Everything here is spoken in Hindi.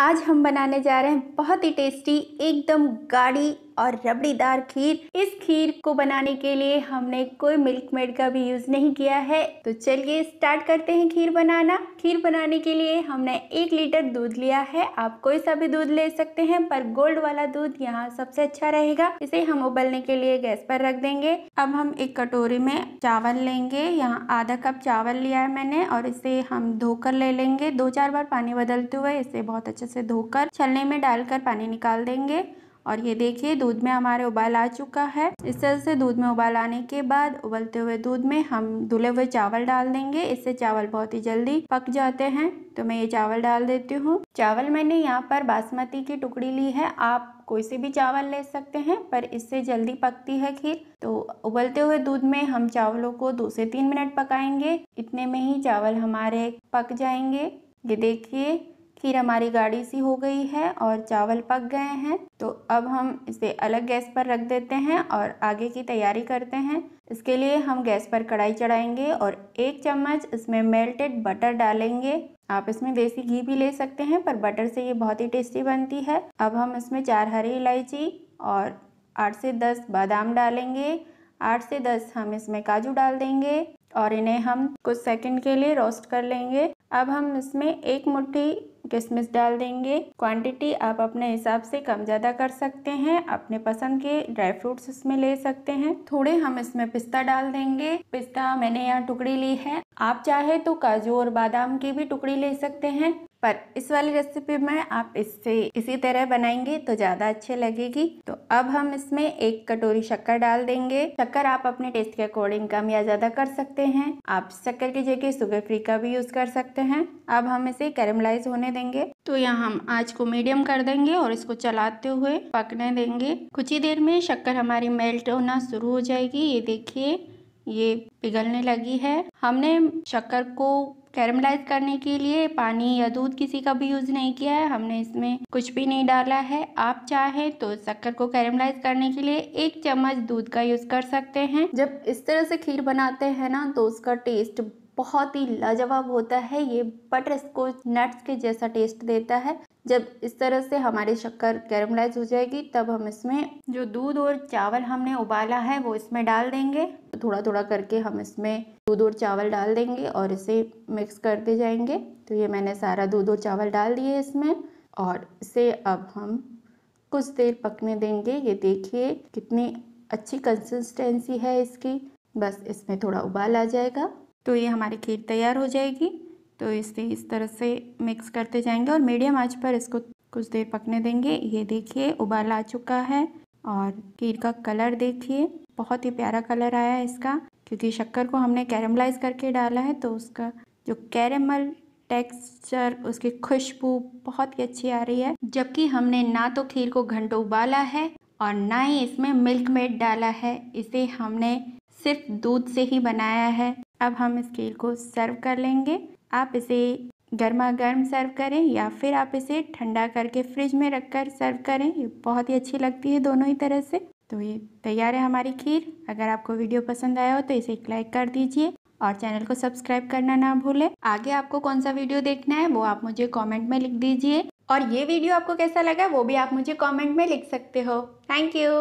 आज हम बनाने जा रहे हैं बहुत ही टेस्टी एकदम गाढ़ी और रबड़ीदार खीर इस खीर को बनाने के लिए हमने कोई मिल्क मेड का भी यूज नहीं किया है तो चलिए स्टार्ट करते हैं खीर बनाना खीर बनाने के लिए हमने एक लीटर दूध लिया है आप कोई सा भी दूध ले सकते हैं पर गोल्ड वाला दूध यहाँ सबसे अच्छा रहेगा इसे हम उबलने के लिए गैस पर रख देंगे अब हम एक कटोरी में चावल लेंगे यहाँ आधा कप चावल लिया है मैंने और इसे हम धोकर ले लेंगे दो चार बार पानी बदलते हुए इसे बहुत अच्छे से धोकर छलने में डालकर पानी निकाल देंगे और ये देखिए दूध में हमारे उबाल आ चुका है इस तरह से दूध में उबाल आने के बाद उबलते हुए दूध में हम धुले हुए चावल डाल देंगे इससे चावल बहुत ही जल्दी पक जाते हैं तो मैं ये चावल डाल देती हूँ चावल मैंने यहाँ पर बासमती की टुकड़ी ली है आप कोई से भी चावल ले सकते हैं पर इससे जल्दी पकती है खीर तो उबलते हुए दूध में हम चावलों को दो से तीन मिनट पकाएंगे इतने में ही चावल हमारे पक जाएंगे ये देखिए खीर हमारी गाढ़ी सी हो गई है और चावल पक गए हैं तो अब हम इसे अलग गैस पर रख देते हैं और आगे की तैयारी करते हैं इसके लिए हम गैस पर कढ़ाई चढ़ाएंगे और एक चम्मच इसमें मेल्टेड बटर डालेंगे आप इसमें देसी घी भी ले सकते हैं पर बटर से ये बहुत ही टेस्टी बनती है अब हम इसमें चार हरी इलायची और आठ से दस बादाम डालेंगे आठ से दस हम इसमें काजू डाल देंगे और इन्हें हम कुछ सेकंड के लिए रोस्ट कर लेंगे अब हम इसमें एक मुट्ठी किशमिश डाल देंगे क्वांटिटी आप अपने हिसाब से कम ज़्यादा कर सकते हैं अपने पसंद के ड्राई फ्रूट्स इसमें ले सकते हैं थोड़े हम इसमें पिस्ता डाल देंगे पिस्ता मैंने यहाँ टुकड़ी ली है आप चाहे तो काजू और बादाम की भी टुकड़ी ले सकते हैं पर इस वाली रेसिपी में आप इससे इसी तरह बनाएंगे तो ज़्यादा अच्छे लगेगी तो अब हम इसमें एक कटोरी शक्कर डाल देंगे शक्कर आप अपने टेस्ट के अकॉर्डिंग कम या ज़्यादा कर सकते हैं आप शक्कर की जगह सुगर फ्री का भी यूज़ कर सकते हैं अब हम इसे कैरमलाइज होने देंगे तो यहाँ हम आँच को मीडियम कर देंगे और इसको चलाते हुए पकने देंगे कुछ ही देर में शक्कर हमारी मेल्ट होना शुरू हो जाएगी ये देखिए ये पिघलने लगी है हमने शक्कर को कैरमलाइज करने के लिए पानी या दूध किसी का भी यूज़ नहीं किया है हमने इसमें कुछ भी नहीं डाला है आप चाहें तो शक्कर को कैरमलाइज करने के लिए एक चम्मच दूध का यूज़ कर सकते हैं जब इस तरह से खीर बनाते हैं ना तो उसका टेस्ट बहुत ही लाजवाब होता है ये बटर स्कोच नट्स के जैसा टेस्ट देता है जब इस तरह से हमारी शक्कर कैरमलाइज हो जाएगी तब हम इसमें जो दूध और चावल हमने उबाला है वो इसमें डाल देंगे थोड़ा थोड़ा करके हम इसमें दूध और चावल डाल देंगे और इसे मिक्स करते जाएंगे तो ये मैंने सारा दूध और चावल डाल दिए इसमें और इसे अब हम कुछ देर पकने देंगे ये देखिए कितनी अच्छी कंसिस्टेंसी है इसकी बस इसमें थोड़ा उबाल आ जाएगा तो ये हमारी खीर तैयार हो जाएगी तो इसे इस तरह से मिक्स करते जाएंगे और मीडियम आँच पर इसको कुछ देर पकने देंगे ये देखिए उबाल आ चुका है और खीर का कलर देखिए बहुत ही प्यारा कलर आया है इसका क्योंकि शक्कर को हमने कैरमलाइज करके डाला है तो उसका जो कैरमल टेक्सचर उसकी खुशबू बहुत ही अच्छी आ रही है जबकि हमने ना तो खीर को घंटों उबाला है और ना ही इसमें मिल्क मेड डाला है इसे हमने सिर्फ दूध से ही बनाया है अब हम इस खीर को सर्व कर लेंगे आप इसे गर्मा गर्म सर्व करें या फिर आप इसे ठंडा करके फ्रिज में रखकर सर्व करें ये बहुत ही अच्छी लगती है दोनों ही तरह से तो ये तैयार है हमारी खीर अगर आपको वीडियो पसंद आया हो तो इसे एक लाइक कर दीजिए और चैनल को सब्सक्राइब करना ना भूलें आगे आपको कौन सा वीडियो देखना है वो आप मुझे कॉमेंट में लिख दीजिए और ये वीडियो आपको कैसा लगा वो भी आप मुझे कॉमेंट में लिख सकते हो थैंक यू